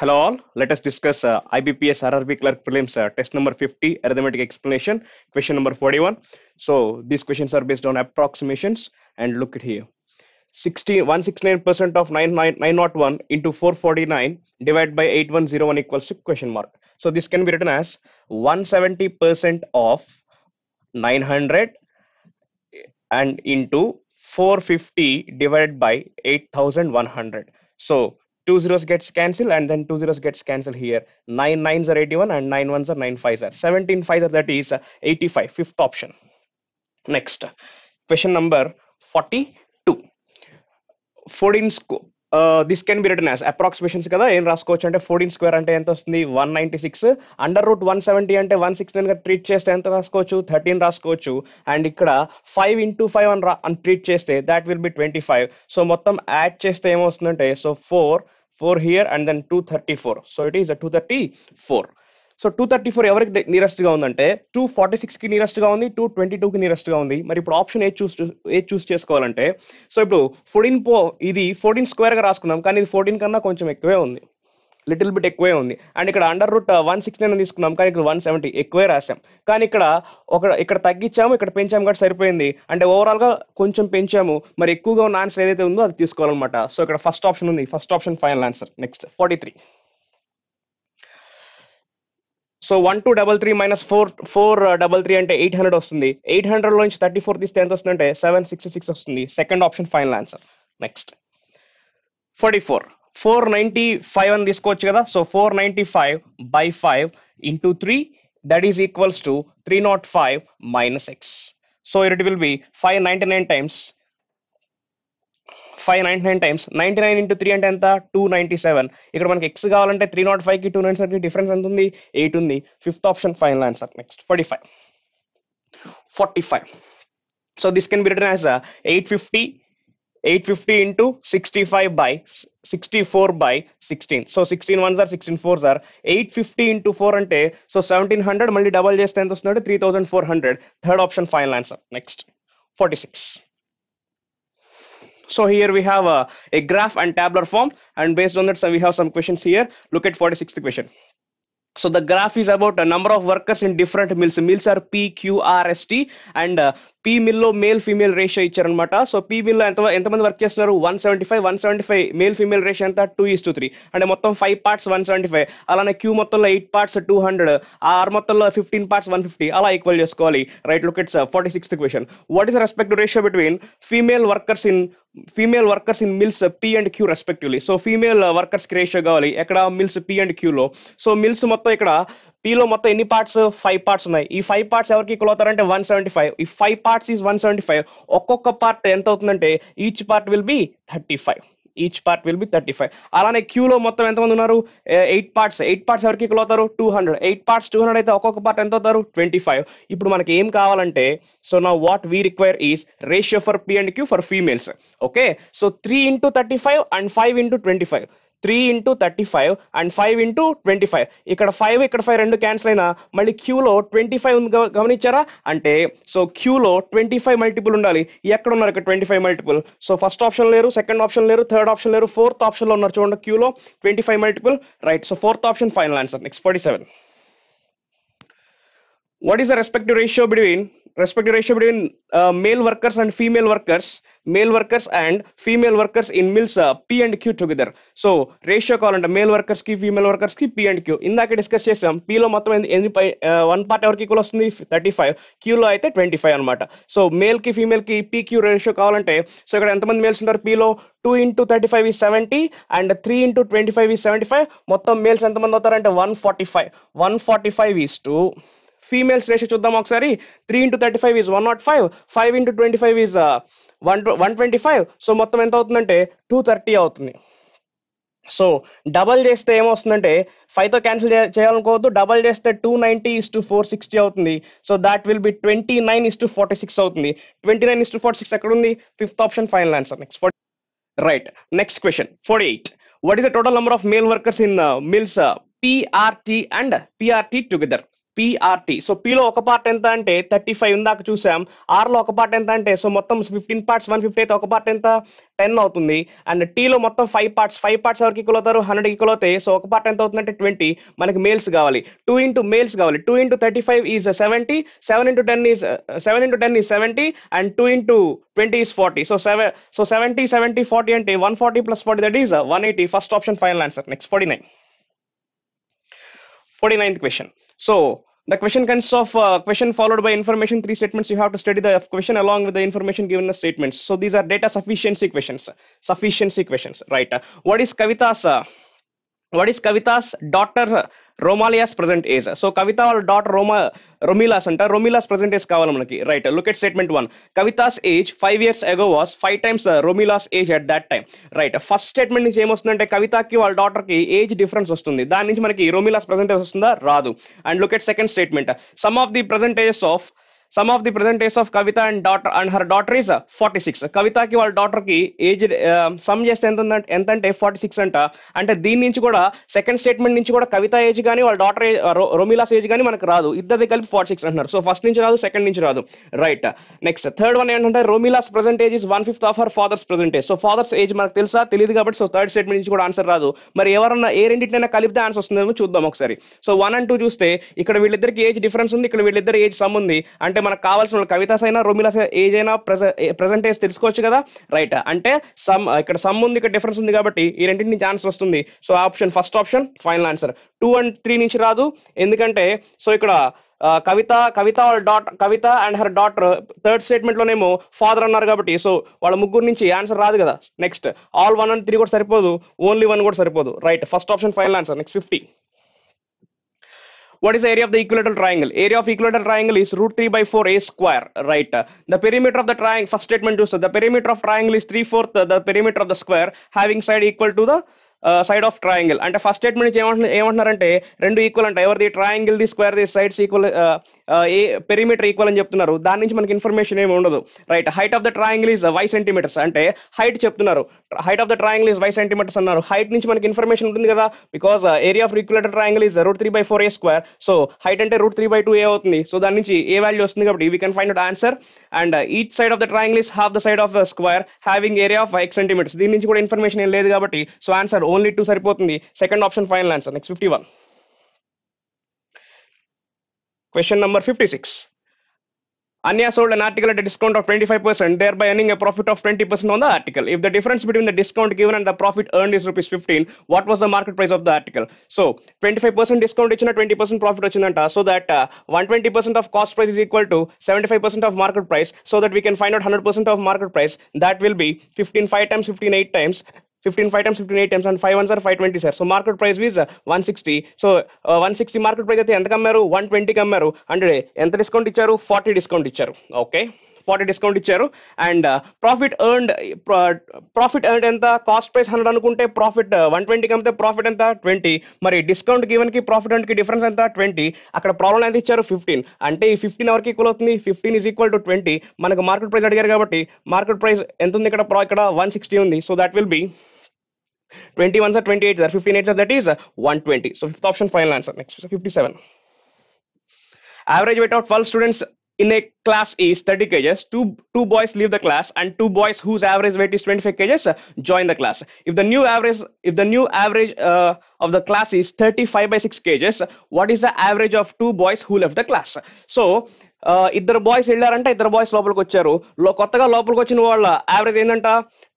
Hello all, let us discuss uh, IBPS RRB Clerk Prelims uh, test number 50 arithmetic explanation question number 41. So these questions are based on approximations and look at here. 169% of 901 into 449 divided by 8101 equals to question mark. So this can be written as 170% of 900 and into 450 divided by 8100. So cancel and then two and then cancel here nine nine here. Eighty one and nine one nine ones are nine fives are 17 fives are that is 85, uh, fifth option. Next question number 42. 14 square. This can be written as approximations కదా ఏం రాసుకోవచ్చు అంటే fourteen square అంటే ఎంత వస్తుంది one ninety six under root one seventy అంటే one six నైన్గా treat చేస్తే ఎంత రాసుకోవచ్చు థర్టీన్ రాసుకోవచ్చు అండ్ ఇక్కడ ఫైవ్ ఇంటూ ఫైవ్ అని ట్రీట్ చేస్తే that will be twenty five so మొత్తం యాడ్ చేస్తే ఏమొస్తుందంటే so four four here and then two thirty four so it is two thirty four so two thirty four ఎవరికి nearest గా ఉందంటే two forty six కి nearest గా ఉంది two twenty two కి నియరెస్ట్ గా ఉంది మరి ఇప్పుడు ఆప్షన్ ఏ చూస్ ఏ చూస్ చేసుకోవాలంటే సో ఇప్పుడు ఫోర్టీన్ పో ఇది ఫోర్టీన్ స్క్వేర్ గా రాసుకున్నాం కానీ ఇది ఫోర్టీన్ కన్నా కొంచెం ఎక్కువే ఉంది లిటిల్ బిట్ ఎక్కువే ఉంది అండ్ ఇక్కడ under root one sixty nine తీసుకున్నాం కానీ ఇక్కడ వన్ సెవెంటీ ఎక్కువే రాసాం కానీ ఇక్కడ ఒక ఇక్కడ తగ్గించాము ఇక్కడ పెంచాము కాబట్టి సరిపోయింది అంటే ఓవరాల్గా కొంచెం పెంచాము మరి ఎక్కువగా ఉన్న ఆన్సర్ ఏదైతే ఉందో అది తీసుకోవాలన్నమాట సో ఇక్కడ ఫస్ట్ ఆప్షన్ ఉంది first option final answer next forty three so one two double three minus four four double three అంటే ఎయిట్ హండ్రెడ్ వస్తుంది ఎయిట్ హండ్రెడ్ నుంచి థర్టీ ఫోర్ తీస్తే ఎంత వస్తుందంటే సెవెన్ సిక్స్టీ సిక్స్ వస్తుంది second option final answer next forty four four ninety five అని తీసుకోవచ్చు కదా so four ninety five by five into three that is equals to three nought five minus X so it will be five ninety nine times five ninety nine times ninety nine into three అంటే ఎంత two ninety seven ఇక్కడ మనకి X కావాలంటే three nought ఫైవ్కి two nine సెవెన్కి difference ఎంత ఉంది eight ఉంది fifth option final answer next forty five forty five so this can be written as eight fifty 850 into 65 by 64 by 16 So 16 ones are 16 fours are 850 into four and a so 1700 multi double double చేస్తే ఎంత వస్తున్నాడు 3400. Third option final answer next 46. So here we have a, a, graph and tabular form and based on that so we have some questions here. Look at 46th question. So the graph is about a number of workers in different mills. Mills are P, Q, R, S, T and uh, P మిల్లో male female ratio ఇచ్చారనమాట so P లో ఎంత ఎంతమంది work చేస్తున్నారు one seventy five one seventy five male female ratio ఎంత two is two three అంటే మొత్తం five parts one seventy five అలానే క్యూ మొత్తంలో eight parts two hundred or మొత్తంలో ఫిఫ్టీన్ పార్ట్స్ వన్ ఫిఫ్టీ అలా ఈక్వల్ చేసుకోవాలి right it's forty sixth question what is respect ratio between female workers in female workers in mills P and Q respectively so female workers ratio కావాలి ఎక్కడ mills P and క్యూలో so mills మొత్తం ఇక్కడ పీలో మొత్తం ఎన్ని parts five parts ఉన్నాయి ఈ five parts ఎవరికి ఈక్వల్ అవుతారంటే వన్ సెవెంటీ ఫైవ్ ఈ five parts is one seventy five ఒక్కొక్క పార్ట్ ఎంత అవుతుందంటే each part will be thirty five each part will be thirty five అలానే క్యూలో మొత్తం ఎంతమంది ఉన్నారు ఎయిట్ పార్ట్స్ ఎయిట్ పార్ట్స్ ఎవరికి ఈక్వల్ అవుతారు two hundred eight parts two hundred అయితే ఒక్కొక్క పార్ట్ ఎంత అవుతారు ట్వంటీ ఫైవ్ ఇప్పుడు మనకి ఏం కావాలంటే సో నా what we require is ratio for P and Q for females okay so three into thirty five and five into twenty five three into thirty five and five into twenty five ఇక్కడ five ఇక్కడ five రెండు cancel అయినా మళ్ళీ క్యూలో twenty five ఉంది గమనించారా అంటే so క్యూలో ట్వంటీ ఫైవ్ మల్టిపుల్ ఉండాలి ఎక్కడ ఉన్నారు ఇక్కడ twenty five multiple so first option లేరు సెకండ్ ఆప్షన్ లేరు థర్డ్ ఆప్షన్ లేరు ఫోర్త్ ఆప్షన్లో ఉన్నారు చూడండి క్యూలో twenty five multiple right so fourth option final answer next forty seven what is the respective ratio between respective ratio between male workers and female workers male workers and female workers in mills P and Q together so ratio కావాలంటే male workers కి female workers కి P and queue ఇందాక discuss చేసాం పిలో మొత్తం ఎన్ని one part uh, ఎవరికి equal వస్తుంది థర్టీ ఫైవ్ క్యూలో అయితే ట్వంటీ ఫైవ్ అనమాట సో మేల్ కి ఫీమేల్ కి పీ క్యూ రేషియో కావాలంటే సో ఇక్కడ ఎంతమంది మేల్స్ ఉంటారు పిలో టూ ఇంటూ థర్టీ ఫైవ్ ఈ seventy and three into twenty five ఈ సెవెంటీ ఫైవ్ మొత్తం మేల్స్ ఎంతమంది అవుతారంటే one forty five one forty five is two females ratio చూద్దాం ఒకసారి three into thirty five is one naught five five into twenty five is one one twenty five so మొత్తం ఎంత అవుతుందంటే two thirty అవుతుంది so double చేస్తే ఏమొస్తుందంటే ఫైవ్తో cancel చేయాలనుకోవద్దు డబల్ చేస్తే two ninety is to four sixty అవుతుంది so that will be twenty nine is to forty six అవుతుంది twenty nine is to forty six ఎక్కడ ఉంది fifth option final answer next forty right next question forty eight what is the total number of male workers in mills PRT and PRT together PRT so పిలో ఒక part ఎంత అంటే thirty five ఇందాక చూసాం ఆర్లో ఒక part ఎంత అంటే so మొత్తం ఫిఫ్టీన్ పార్ట్స్ వన్ ఫిఫ్టీ అయితే ఒక పార్ట్ ఎంత టెన్ అవుతుంది అండ్ టీలో మొత్తం ఫైవ్ పార్ట్స్ ఫైవ్ పార్ట్స్ ఎవరికి ఈక్వల్ అవుతారు హండ్రెడ్ ఈక్వల్ అవుతాయి సో ఒక పార్ట్ ఎంత అవుతుందంటే ట్వంటీ మనకి మేల్స్ కావాలి టూ ఇంటూ మేల్స్ కావాలి two into thirty five is seventy seven into ten is seven into ten is seventy and two into twenty is forty so seven so seventy seventy forty అంటే one forty plus forty that is one eighty first option final answer next forty nine forty ninth question So the question consists of uh, question followed by information three statements you have to study the question along with the information given the statements so these are data sufficiency questions sufficiency questions right what is kavita's what is Kavita's daughter Romalia's present age so Kavita వాళ్ళ daughter రోమా రొమిలాస్ అంట రొమిలాస్ present age కావాలి మనకి right look at statement one Kavita's age five years ago was five times Romila's age at that time right first statement నుంచి ఏమొస్తుందంటే కవితకి వాళ్ళ డాటర్కి age difference వస్తుంది దాని నుంచి మనకి రొమిలాస్ ప్రజెంట్ ఏజ్ వస్తుందా రాదు and look at second statement sum of the present ages of sum of the present age of Kavita and daughter and her daughter is forty six కవితకి వాళ్ళ డాటర్కి ఏజ్ సమ్ చేస్తే ఎంత ఉందంటే ఎంత అంటే ఫార్టీ సిక్స్ అంట అంటే దీని నుంచి కూడా సెకండ్ స్టేట్మెంట్ నుంచి కూడా కవిత ఏజ్ కానీ వాళ్ళ డాటర్ ఏజ్ రొమిలాస్ ఏజ్ కానీ మనకు రాదు ఇద్దరి కలిపి ఫార్టీ సిక్స్ అంటున్నారు సో ఫస్ట్ నుంచి రాదు సెకండ్ నుంచి రాదు రైట్ నెక్స్ట్ థర్డ్ వన్ ఏంటంటే Romila's present age is one fifth of her father's present age so father's age మనకు తెలుసా తెలియదు కాబట్టి సో థర్డ్ స్టేట్మెంట్ నుంచి కూడా ఆన్సర్ రాదు మరి ఎవరన్నా ఏ రెండింటినైనా కలిపితే ఆన్సర్ వస్తుందేమో చూద్దాం ఒకసారి సో వన్ అండ్ టూ చూస్తే ఇక్కడ వీళ్ళిద్దరికి ఏజ్ డిఫరెన్స్ ఉంది ఇక్కడ వీళ్ళిద్దరు ఏజ్ సమ్ ఉంది అంటే అంటే మనకు కావాల్సిన కవితాస్ అయినా రొమిలాస్ ఏజ్ అయినా ప్రెసెంట్ ఏజ్ తెలుసుకోవచ్చు కదా రైట్ అంటే సమ్ ఇక్కడ సమ్ ఉంది ఇక్కడ డిఫరెన్స్ ఉంది కాబట్టి ఈ రెండింటి నుంచి ఆన్సర్ వస్తుంది so option first option final answer two and three నుంచి రాదు ఎందుకంటే సో ఇక్కడ Kavita Kavita daughter Kavita and her daughter third statement లోనేమో ఫాదర్ అన్నారు కాబట్టి సో వాళ్ళ ముగ్గురు నుంచి ఆన్సర్ రాదు కదా next all one and three కూడా సరిపోదు ఓన్లీ వన్ కూడా సరిపోదు right first option final answer next fifty what is the area of the equilateral triangle area of equilateral triangle is root 3 by 4 a square right the perimeter of the triangle first statement is so the perimeter of triangle is 3 fourth the perimeter of the square having side equal to the side of triangle అంటే first statement నుంచి ఏమంటున్నారు ఏమంటున్నారంటే రెండు equal అంటే ఎవరిది triangle the square the sides equal a perimeter equal అని చెప్తున్నారు దాని నుంచి మనకి ఇన్ఫర్మేషన్ ఏమి ఉండదు right height of the triangle is y centimetres అంటే హైట్ చెప్తున్నారు height of the triangle is y centimetres అన్నారు హైట్ నుంచి మనకి ఇన్ఫర్మేషన్ ఉంటుంది కదా because area of equilateral triangle is root three by four A square so height అంటే root three by two a అవుతుంది so దాని నుంచి ఏ వాల్యూ వస్తుంది కాబట్టి we can find out answer and each side of the triangle is half the side of the square having area of x centimetres దీని నుంచి కూడా information ఏం లేదు కాబట్టి సో ఆన్సర్ Only టూ సరిపోతుంది second Second option, final answer. Next 51. Question number 56. Six Anya sold an article at a discount of 25%, thereby earning a profit of 20% on the article. If the difference between the discount given and the profit earned is rupees 15, what was the market price of the article? So 25% discount is 20% profit achindanta, so that 120% uh, of cost price is equal to 75% of market price, so that we can find out 100% of market price. That will be 15 5 times 15 8 times 15 5 times 15 8 times five 5 sir five 520 sir so market price was one sixty so one sixty market price అయితే ఎంత కమ్మారు one ట్వంటీకి అమ్మారు అంటే ఎంత discount ఇచ్చారు forty discount ఇచ్చారు okay forty discount ఇచ్చారు and profit earned profit earned ఎంత కాస్ట్ ప్రైస్ హండ్రెడ్ అనుకుంటే ప్రాఫిట్ వన్ ట్వంటీకి అమ్మితే ప్రాఫిట్ ఎంత ట్వంటీ మరి డిస్కౌంట్ గివెన్ కి ప్రాఫిట్ ఎర్న్కి డిఫరెన్స్ ఎంత ట్వంటీ అక్కడ ప్రాబ్లం ఎంత ఇచ్చారు ఫిఫ్టీన్ అంటే ఈ ఫిఫ్టీన్ ఎవరికి ఈక్వల్ అవుతుంది fifteen is equal to twenty మనకు మార్కెట్ ప్రైస్ అడిగారు కాబట్టి మార్కెట్ ప్రైస్ ఎంత ఉంది ఇక్కడ ఇక్కడ వన్ సిక్స్టీ ఉంది so that will be 21s are 28 are 15 8s are that is uh, 120 so fifth option final answer next 57 average weight of 12 students in a class is 30 kgs two two boys leave the class and two boys whose average weight is 25 kgs uh, join the class if the new average if the new average uh, of the class is 35 by 6 kgs uh, what is the average of two boys who left the class so ఇద్దరు boys వెళ్ళారంట ఇద్దరు boys లోపలికి వచ్చారు కొత్తగా లోపలికి వచ్చిన వాళ్ళ average ఏంటంట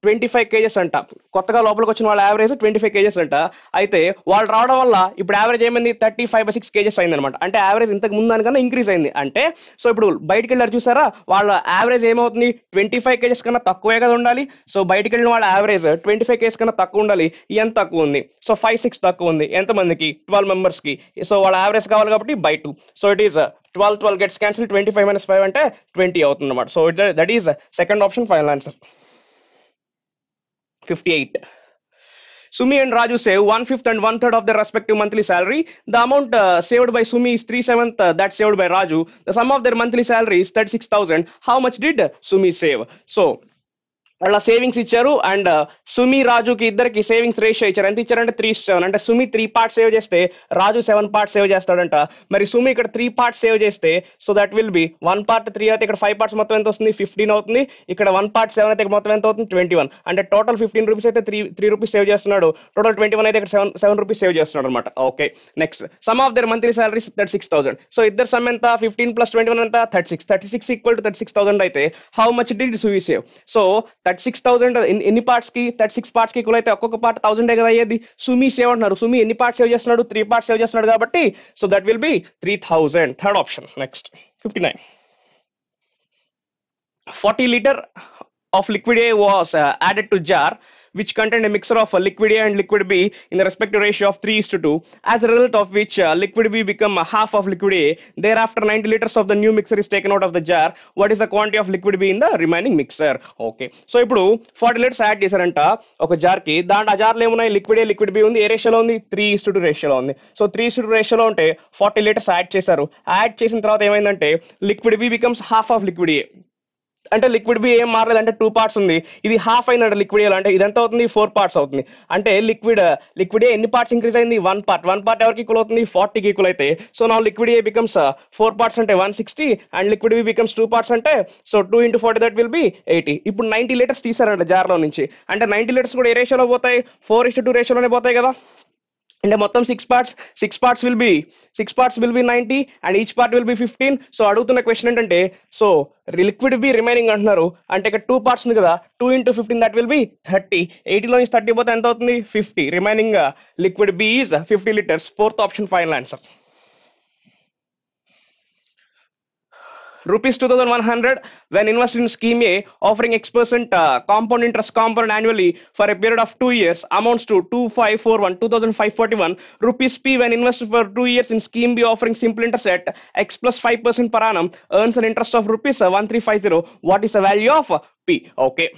ట్వంటీ ఫైవ్ కేజెస్ అంట కొత్తగా లోపలికి వచ్చిన వాళ్ళ యావరేజ్ ట్వంటీ ఫైవ్ కేజెస్ అంట అయితే వాళ్ళు రావడం వల్ల ఇప్పుడు యావరేజ్ ఏమైంది thirty five by six kgs అయింది అనమాట అంటే యావరేజ్ ఇంతకు ముందు దానికన్నా ఇంక్రీజ్ అయింది అంటే సో ఇప్పుడు బయటికి వెళ్ళారు చూసారా వాళ్ళ యావరేజ్ ఏమవుతుంది ట్వంటీ ఫైవ్ కేజెస్ కన్నా తక్కువే కదా ఉండాలి సో బయటికి వెళ్ళిన వాళ్ళ యావరేజ్ ట్వంటీ ఫైవ్ కేజెస్ కన్నా తక్కువ ఉండాలి ఎంత తక్కువ ఉంది సో ఫైవ్ సిక్స్ తక్కువ ఉంది ఎంతమందికి ట్వెల్వ్ మెంబర్స్కి సో వాళ్ళ యావరేజ్ కావాలి కాబట్టి by two so it is twelve twelve gets cancel twenty five minus five అంటే ట్వంటీ అవుతుంది అనమాట so that is second option final answer fifty eight Sumi and Raju save one fifth and one third of their respective monthly salary. The amount uh, saved by Sumi is three seventh uh, that saved by Raju. The sum of their monthly salary is thirty six thousand. How much did Sumi save? So అట్లా savings ఇచ్చారు and uh, Sumi రాజుకి ఇద్దరికి savings ratio ఇచ్చారు ఎంత ఇచ్చారంటే three seven అంటే సుమి three part save చేస్తే రాజు సెవెన్ పార్ట్ సేవ్ చేస్తాడంట మరి సుమి ఇక్కడ త్రీ పార్ట్ సేవ్ చేస్తే so that will be one part three అయితే ఇక్కడ ఫైవ్ పార్ట్స్ మొత్తం ఎంత వస్తుంది ఫిఫ్టీన్ అవుతుంది ఇక్కడ వన్ పార్ట్ సెవెన్ అయితే మొత్తం ఎంత అవుతుంది ట్వంటీ వన్ అంటే టోటల్ ఫిఫ్టీన్ రూపీస్ అయితే త్రీ త్రీ రూపీస్ సేవ్ చేస్తున్నాడు టోటల్ ట్వంటీ వన్ అయితే ఇక్కడ సెవెన్ సెవెన్ రూపీస్ సేవ్ చేస్తున్నాడు అనమాట okay next sum of their monthly salaries that six thousand so ఇద్దరు సమ్ ఎంత ఫిఫ్టీన్ ప్లస్ ట్వంటీ వన్ ఎంత thirty six thirty six equal to thirty six thousand అయితే how much did Sumi save so thirty six thousand ఎన్ని parts కి thirty six parts కి కూడా అయితే ఒక్కొక్క పార్ట్ థౌసండే కదా అయ్యేది సుమి సేవ్ అంటున్నారు సుమి ఎన్ని పార్ట్స్ సేవ్ చేస్తున్నాడు త్రీ పార్ట్స్ సేవ్ చేస్తున్నాడు కాబట్టి so that will be three thousand third option next fifty nine forty litre of liquid A was added to jar which contained a mixture of liquid A and liquid B in the respective ratio of 3 is to 2. As a result of which, liquid B become half of liquid A. Thereafter, 90 liters of the new mixture is taken out of the jar. What is the quantity of liquid B in the remaining mixture? Okay. So, ఇప్పుడు forty litres add చేశారంట ఒక జార్కి దాంట్లో ఆ జార్లో ఏమున్నాయి liquid ఏ liquid B ఉంది ఏ రేషియోలో ఉంది త్రీ ఇస్ టు టూ రేషియోలో ఉంది so three is to two రేషియోలో ఉంటే ఫార్టీ లీటర్స్ యాడ్ చేశారు యాడ్ చేసిన తర్వాత ఏమైందంటే liquid B becomes half of liquid A అంటే లిక్విడ్ బి ఏం మారలేదు అంటే టూ పార్ట్స్ ఉంది ఇది హాఫ్ అయినట్టు లిక్విడ్ అంటే ఇదంతా అవుతుంది ఫోర్ పార్ట్స్ అవుతుంది అంటే లిక్విడ్ లిక్విడ్ ఏ ఎన్ని పార్ట్స్ ఇంక్రీజ్ అయింది వన్ పార్ట్ వన్ పార్ట్ ఎవరికి ఈక్వల్ అవుతుంది ఫార్టీకి ఈక్వల్ అయితే సో నా liquid A becomes four parts అంటే one sixty and liquid B becomes two parts అంటే so two into forty that will be eighty ఇప్పుడు నైంటీ లీటర్స్ తీసారంట జార్లో నుంచి అంటే నైన్టీ లీటర్స్ కూడా ఏ రేషియోలో పోతాయి ఫోర్ ఇస్ టూ రేషియోలోనే పోతాయి కదా అంటే మొత్తం six parts six parts will be six parts will be ninety and each part will be fifteen so అడుగుతున్న క్వశ్చన్ ఏంటంటే సో లిక్విడ్ బి రిమైనింగ్ అంటున్నారు అంటే ఇక టూ పార్ట్స్ ఉంది కదా two into fifteen that will be thirty ఎయిటీలో నుంచి thirty పోతే ఎంత అవుతుంది fifty remaining liquid B is fifty litres fourth option final answer rupees 2100 when invested in scheme A offering X percent uh, compound interest compound annually for a period of two years amounts to 2541 2541 rupees P when invested for two years in scheme B offering simple interest at X plus 5 percent per annum earns an interest of rupees uh, 1350 what is the value of P okay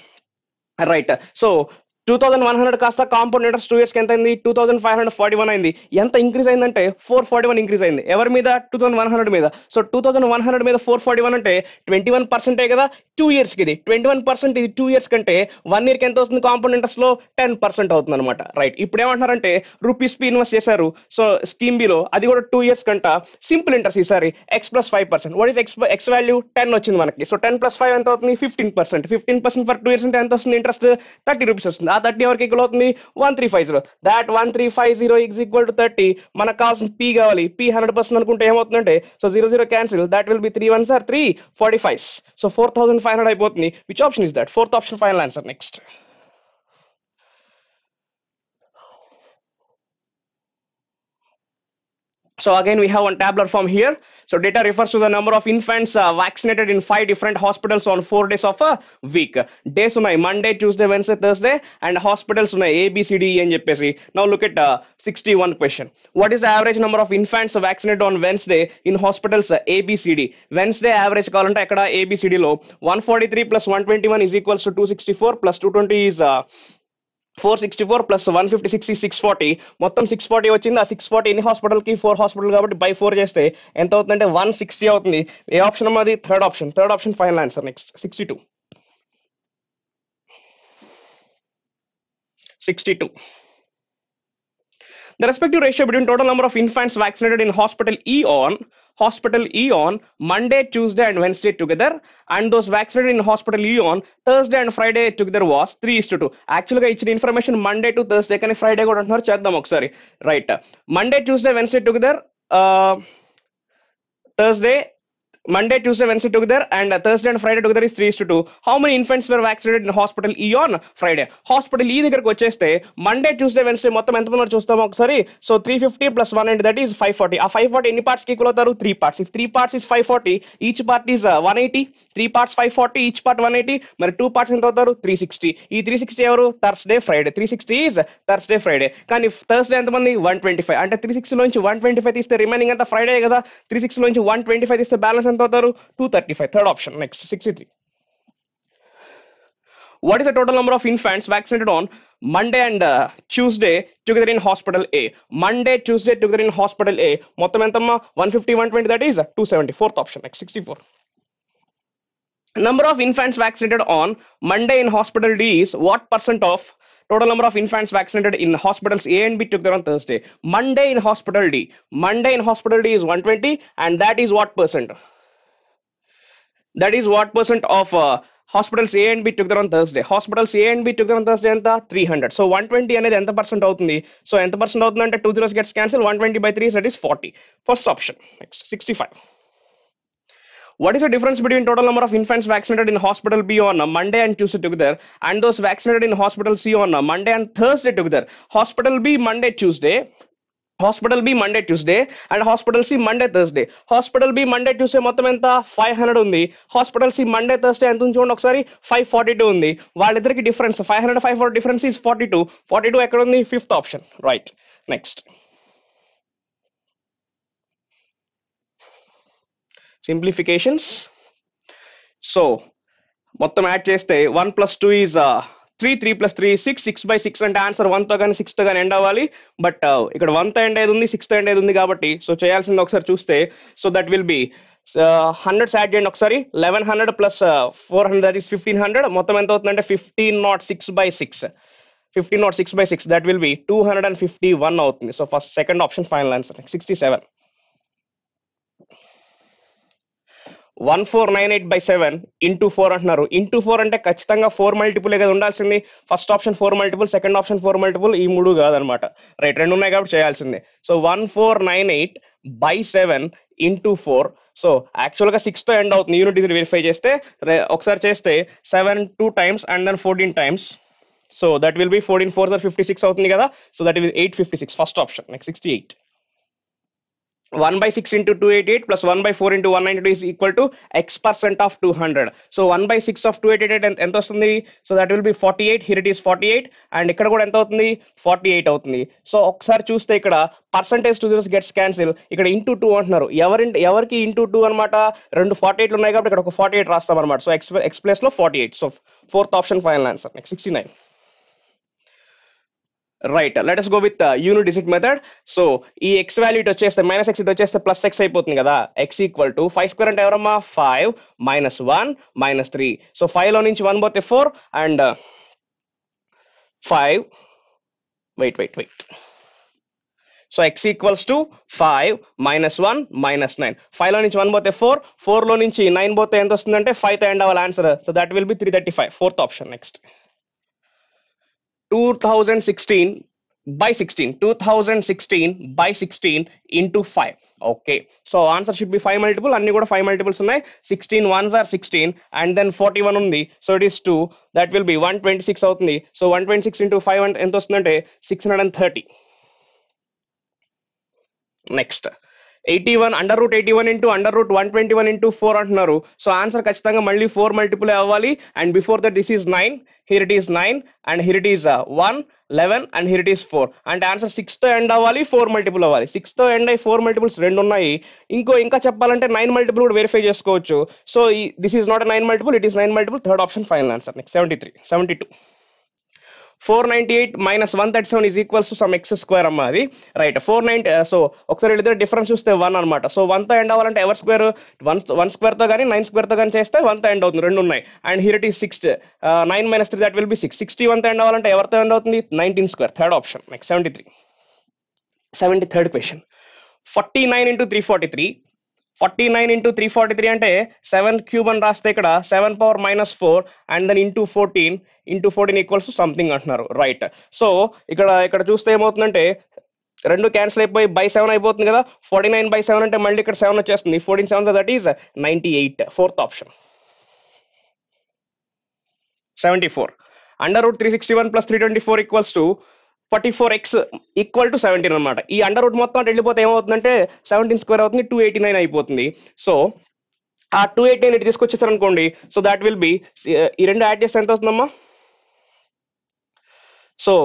right so two thousand one hundred కాస్త compound interest two ఇయర్స్కి ఎంత అయింది two thousand five hundred forty one అయింది ఎంత increase అయిందంటే four forty one increase అయింది ఎవరి మీద టూ థౌసండ్ వన్ హండ్రెడ్ మీద so two thousand one hundred మీద ఫోర్ ఫార్టీ వన్ అంటే ట్వంటీ వన్ పర్సెంటే కదా టూ ఇయర్స్కి ఇది ట్వంటీ వన్ పర్సెంట్ ఇది టూ ఇయర్స్ కంటే వన్ ఇయర్కి ఎంత వస్తుంది కాంపౌండ్ ఇంట్రెస్ట్లో టెన్ పర్సెంట్ అవుతుంది అనమాట రైట్ ఇప్పుడు ఏమంటున్నారంటే రూపీస్ పి ఇన్వెస్ట్ చేశారు సో స్కీమ్ బిలో అది కూడా టూ ఇయర్స్ కంట సింపుల్ ఇంట్రెస్ట్ ఈసారి x plus five percent what is x x value ten వచ్చింది మనకి సో టెన్ ప్లస్ ఫైవ్ ఎంత అవుతుంది fifteen percent fifteen percent for two years అంటే ఎంత వస్తుంది ఇంట్రెస్ట్ థర్టీ రూపీస్ వస్తుంది ఆ థర్టీ ఎవరికి ఈక్వల్ అవుతుంది one three five zero that one three five zero is equal to thirty మనకు కావాల్సిన పీ కావాలి పీ హండ్రెడ్ పర్సెంట్ అనుకుంటే ఏమవుతుందంటే so zero zero cancel that will be three one sir three forty five so four thousand five hundred అయిపోతుంది which option is that fourth option final answer next So again, we have one tabular form here. So data refers to the number of infants uh, vaccinated in five different hospitals on four days of a week. Days ఉన్నాయి Monday, Tuesday, Wednesday, Thursday and hospitals ఉన్నాయి ABCD and JPC. now look at uh, 61 question. What is the average number of infants vaccinated on Wednesday in hospitals uh, ABCD? Wednesday average column అక్కడ ABCD low. 143 plus 121 is equals to 264 plus 220 is uh, four sixty four plus one fifty six six forty మొత్తం six forty వచ్చింది ఆ six forty ఎన్ని కి four hospital కాబట్టి by four చేస్తే ఎంత అవుతుందంటే వన్ సిక్స్టీ అవుతుంది ఏ ఆప్షన్ అది third option third option final answer next sixty two sixty two The respective ratio between total number of infants vaccinated in hospital E on hospital E on Monday, Tuesday, and Wednesday together. And those vaccinated in hospital E on Thursday and Friday together was 3 is to 2. Actually, each information Monday to Thursday can Friday go on her check the sorry. Right. Monday, Tuesday, Wednesday together. Uh, Thursday Monday, Tuesday, Wednesday together, and Thursday and Friday together is 3 to 2. How many infants were vaccinated in hospital E on Friday? Hospital E దగ్గరకు వచ్చేస్తే Monday Tuesday Wednesday మొత్తం ఎంతమంది ఉన్నారు చూస్తాము ఒకసారి so three fifty plus one and that is five forty ఆ five forty ఎన్ని పార్ట్స్కి ఈక్వల్ అవుతారు three parts if three parts is five forty each part is one eighty three parts five forty each part one eighty మరి two parts ఎంత అవుతారు three sixty ఈ three sixty ఎవరు Thursday Friday three sixty is Thursday Friday కానీ Thursday ఎంతమంది one twenty five అంటే three sixty నుంచి one twenty five తీస్తే రిమైనింగ్ అంతా ఫ్రైడే కదా త్రీ సిక్స్టీ నుంచి వన్ ట్వంటీ ఫైవ్ తీస్తే balance 235. Third option. Next 63. what is the total number of infants vaccinated on Monday and uh, Tuesday together in hospital A? Monday, Tuesday together in hospital A. Mottam 150, 120, that is uh, 270. Fourth option, like 64. Number of infants vaccinated on Monday in hospital D is what percent of total number of infants vaccinated in hospitals A and B together on Thursday? Monday in hospital D. Monday in hospital D is 120 and that is what percent? that is what percent of uh, A and B B took their on Thursday hospitals A and B took their on Thursday ఎంత three hundred so one twenty అనేది ఎంత percent అవుతుంది so ఎంత percent అవుతుంది అంటే two zeros gets cancel one twenty by three that is forty What is the difference between total number of infants vaccinated in hospital B on uh, Monday and Tuesday together and those vaccinated in hospital C on uh, Monday and Thursday together? Hospital B Monday, Tuesday, hospital B Monday Tuesday and hospital C Monday Thursday hospital B Monday Tuesday మొత్తం ఎంత five hundred ఉంది hospital C Monday Thursday ఎంత చూడండి ఒకసారి five forty two ఉంది వాళ్ళిద్దరికి difference five hundred five four difference is forty two forty two ఎక్కడ ఉంది fifth option right next simplifications so మొత్తం యాడ్ చేస్తే one plus two is three three plus three six six by six అంటే answer వన్తో కానీ సిక్స్తో కానీ end అవ్వాలి but ఇక్కడ వన్తో ఎండ్ అయితే ఉంది సిక్స్త్ ఎండ్ అయితే ఉంది కాబట్టి సో చేయాల్సింది ఒకసారి చూస్తే so that will be hundred add చేయండి ఒకసారి eleven hundred plus four hundred is fifteen hundred మొత్తం ఎంత అవుతుందంటే fifteen not six by six fifteen not six by six that will be two hundred and fifty one అవుతుంది so first second option final answer sixty seven one four nine eight by seven into four అంటున్నారు into four అంటే ఖచ్చితంగా four multiple కదా ఉండాల్సింది first option four multiple second option four multiple ఈ మూడు కాదనమాట right రెండు ఉన్నాయి కాబట్టి చేయాల్సిందే so one four nine eight by seven into four so actual six సిక్స్తో ఎండ్ అవుతుంది యూనిట్ డిగ్రీ వెరిఫై చేస్తే ఒకసారి చేస్తే seven two times and then fourteen times so that will be fourteen four sir fifty six అవుతుంది కదా so that will eight fifty six first option next sixty eight one by six into two eighty eight plus one by four into one nine two is equal to X percent of two hundred so one by six of two eighty eight ఎంత వస్తుంది so that will be forty eight here it is forty eight and ఇక్కడ కూడా ఎంత అవుతుంది forty eight అవుతుంది so ఒకసారి చూస్తే ఇక్కడ percentage two this gets cancel ఇక్కడ ఇంటూ టూ అంటున్నారు ఎవరి ఎవరికి ఇంటూ టూ అనమాట రెండు ఫార్టీ ఎయిట్లు ఉన్నాయి కాబట్టి ఇక్కడ ఒక ఫార్టీ ఎయిట్ రాస్తాం అనమాట సో ఎక్స్ ఎక్స్ ప్లేస్లో forty eight so fourth option final answer next sixty nine right let us go with the uh, unit digit method so e x value it achieves the minus x it achieves the plus x i put nigga x equal to 5 square and diagram 5 minus 1 minus 3 so 5 on inch 1 both 4 and uh, 5 wait wait wait so x equals to 5 minus 1 minus 9 5 on inch 1 both 4 4 alone inch 9 both end 5 to end our answer so that will be 335 fourth option next 2016 by 16 2016 by 16 into 5 okay so answer should be 5 multiple and అన్ని కూడా 5 multiples ఉన్నాయి 16 ones are 16 and then 41 only so it is 2 that will be 126 out only so 126 into 5 and వస్తుందంటే 630 next eighty one under root eighty one into under root one twenty one into four అంటున్నారు so answer ఖచ్చితంగా మళ్ళీ four multiple అవ్వాలి and before that this is nine here it is nine and here it is one eleven and here it is four and answer సిక్స్తో end అవ్వాలి four multiple అవ్వాలి సిక్స్తో end అయ్యి four multiples రెండు ఉన్నాయి ఇంకో ఇంకా చెప్పాలంటే నైన్ మల్టిపుల్ కూడా వెరిఫై చేసుకోవచ్చు so this is not nine multiple it is nine multiple third option final answer next seventy three seventy two four ninety eight minus one thirty seven is equals some X square అమ్మ అది right four ninety so ఒకసారి వెళ్ళిద్దరు difference చూస్తే one అనమాట so వన్తో end అవ్వాలంటే ఎవర్ square one one స్క్వేర్తో కానీ నైన్ స్క్వేర్తో కానీ చేస్తే వన్తో ఎండ్ అవుతుంది రెండు ఉన్నాయి and here it is six nine minus three that will be six sixty వన్తో ఎండ్ అవ్వాలంటే ఎవరితో ఎండ్ అవుతుంది nineteen square third option next seventy three seventy third question forty nine into three forty three forty nine into three forty three అంటే seven cube అని రాస్తే ఇక్కడ seven power minus four and then into fourteen into fourteen equals something అంటున్నారు right so ఇక్కడ ఇక్కడ చూస్తే ఏమవుతుందంటే రెండు క్యాన్సిల్ అయిపోయి బై సెవెన్ అయిపోతుంది కదా ఫార్టీ నైన్ బై సెవెన్ అంటే మళ్ళీ ఇక్కడ సెవెన్ వచ్చేస్తుంది fourteen seven that is ninety eight fourth option seventy four under root three sixty one plus three twenty four equals to forty four X equal to seventeen అనమాట ఈ under root మొత్తం వెళ్ళిపోతే ఏమవుతుందంటే seventeen square అవుతుంది two eighty nine అయిపోతుంది so ఆ two eighty nine తీసుకొచ్చేసారు అనుకోండి సో దాట్ విల్ బి ఈ రెండు యాడ్ చేస్తే ఎంత అవుతుందమ్మా so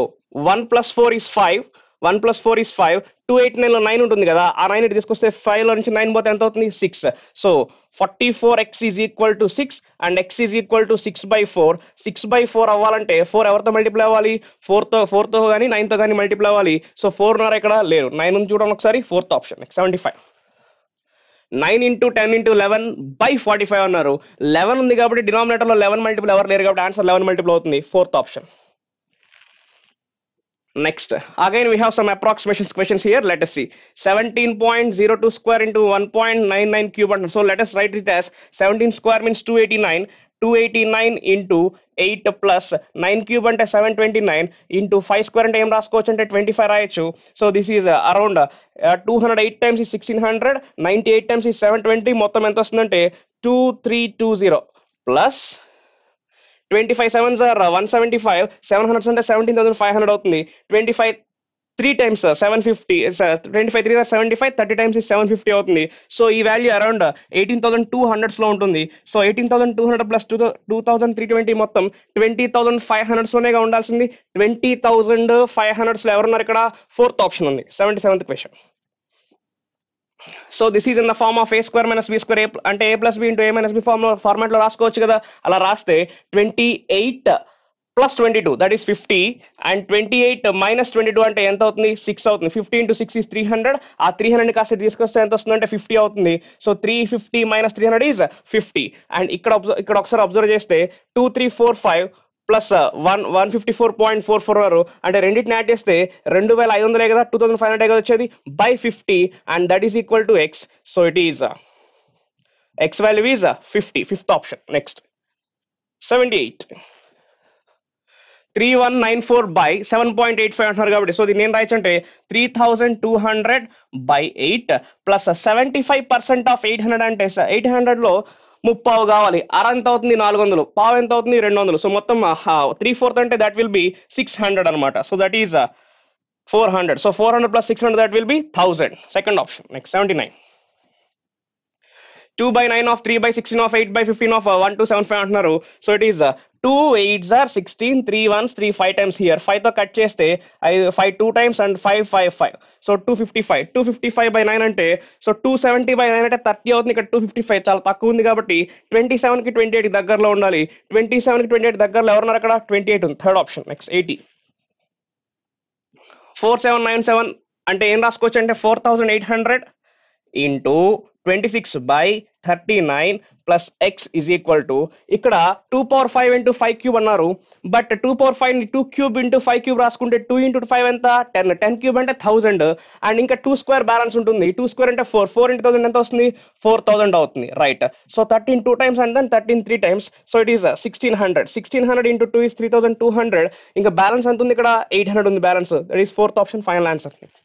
one plus four is five one plus four is five two eight nine లో నైన్ ఉంటుంది కదా ఆ నైన్ ఇటు తీసుకొస్తే ఫైవ్ లో నుంచి నైన్ పోతే ఎంత అవుతుంది six so forty four X is equal to six and X is equal to six by four six by four అవ్వాలంటే ఫోర్ ఎవరితో మల్టిప్లై అవ్వాలి ఫోర్తో ఫోర్తో కానీ నైన్తో కానీ మల్టిప్లై అవ్వాలి సో ఫోర్ ఉన్నారు ఇక్కడ లేరు నైన్ నుంచి చూడండి ఒకసారి fourth option seventy five nine into ten into eleven by forty five అన్నారు లెవెన్ ఉంది కాబట్టి డినామినేటర్లో లెవెన్ మల్టిపుల్ ఎవరు లేరు కాబట్టి ఆన్సర్ లెవెన్ మల్టిపుల్ అవుతుంది fourth option Next, again we have some approximations questions here. Let us see. 17.02 square into 1.99 cube. So let us write it as 17 square means 289. 289 into 8 plus nine cube అంటే seven twenty nine into five square అంటే ఏం రాసుకోవచ్చు అంటే twenty five రాయొచ్చు so this is around two hundred eight times ఈ sixteen hundred ninety eight times ఈ seven twenty మొత్తం ఎంత వస్తుందంటే two three two zero plus twenty five seven sir one seventy five seven hundred అంటే seventeen thousand five hundred అవుతుంది twenty five three times seven fifty twenty five three sir seventy five thirty times seven fifty అవుతుంది so ఈ value around eighteen thousand two హండ్రెడ్స్లో ఉంటుంది so eighteen thousand two hundred plus two two thousand three twenty మొత్తం twenty thousand five హండ్రెడ్స్లోనే ఉండాల్సింది twenty thousand five హండ్రెడ్స్లో ఎవరున్నారు ఇక్కడ ఫోర్త్ ఆప్షన్ ఉంది seventy seventh question so this is in the form of A square minus B square A అంటే A plus B into A minus B form format లో రాసుకోవచ్చు కదా అలా రాస్తే twenty eight plus twenty two that is fifty and twenty eight minus twenty two అంటే ఎంత అవుతుంది six అవుతుంది fifty into six is three hundred ఆ త్రీ హండ్రెడ్ కాస్త తీసుకొస్తే ఎంత వస్తుంది అంటే ఫిఫ్టీ అవుతుంది so three fifty minus three hundred is fifty and ఇక్కడ ఇక్కడ ఒకసారి అబ్జర్వ్ చేస్తే two three four five plus uh, one one fifty four point four four వరకు అంటే రెండింటిని యాడ్ చేస్తే రెండు వేల ఐదు వందలే కదా టూ థౌసండ్ ఫైవ్ హండ్రెడ్ కదా వచ్చేది by fifty and that is equal to X so it is X value is fifty fifth option next seventy eight three one nine four by seven point eight five అంటున్నారు కాబట్టి సో దీన్ని ఏం uh, అంటే three thousand two hundred by eight plus seventy five percent of eight hundred అంటే eight లో ముప్పావు కావాలి అర ఎంత అవుతుంది నాలుగు వందలు పావు ఎంత అవుతుంది రెండు వందలు సో మొత్తం త్రీ ఫోర్త్ అంటే that will be six hundred అనమాట so that is four hundred so four hundred plus six hundred that will be thousand second option next seventy nine two by nine of three by sixteen of eight by fifteen of one two seven five అంటున్నారు so it is two eights or sixteen three ones three five times here five తో cut చేస్తే ఐదు five two times and five five five so two fifty five two fifty five by nine అంటే so two seventy by nine అంటే thirty అవుతుంది ఇక్కడ two fifty five చాలా తక్కువ ఉంది కాబట్టి ట్వంటీ సెవెన్ కి ట్వంటీ ఎయిట్ దగ్గరలో ఉండాలి ట్వంటీ సెవెన్ కి ట్వంటీ ఎయిట్ దగ్గరలో ఎవరున్నారు అక్కడ ట్వంటీ ఎయిట్ ఉంది third option next eighty four seven nine seven అంటే ఏం రాసుకోవచ్చు అంటే four thousand eight hundred into twenty six by thirty nine plus X is equal to ఇక్కడ two power five into five cube అన్నారు but two power five ని two cube into five cube రాసుకుంటే two into five ఎంత ten ten cube అంటే thousand and ఇంకా two square balance ఉంటుంది two square అంటే four four into thousand ఎంత వస్తుంది ఫోర్ థౌసండ్ అవుతుంది right so thirteen two times and then thirteen three times so it is sixteen hundred sixteen hundred into two is three thousand two hundred ఇంకా balance ఎంత ఉంది ఇక్కడ eight hundred ఉంది balance that is fourth option final answer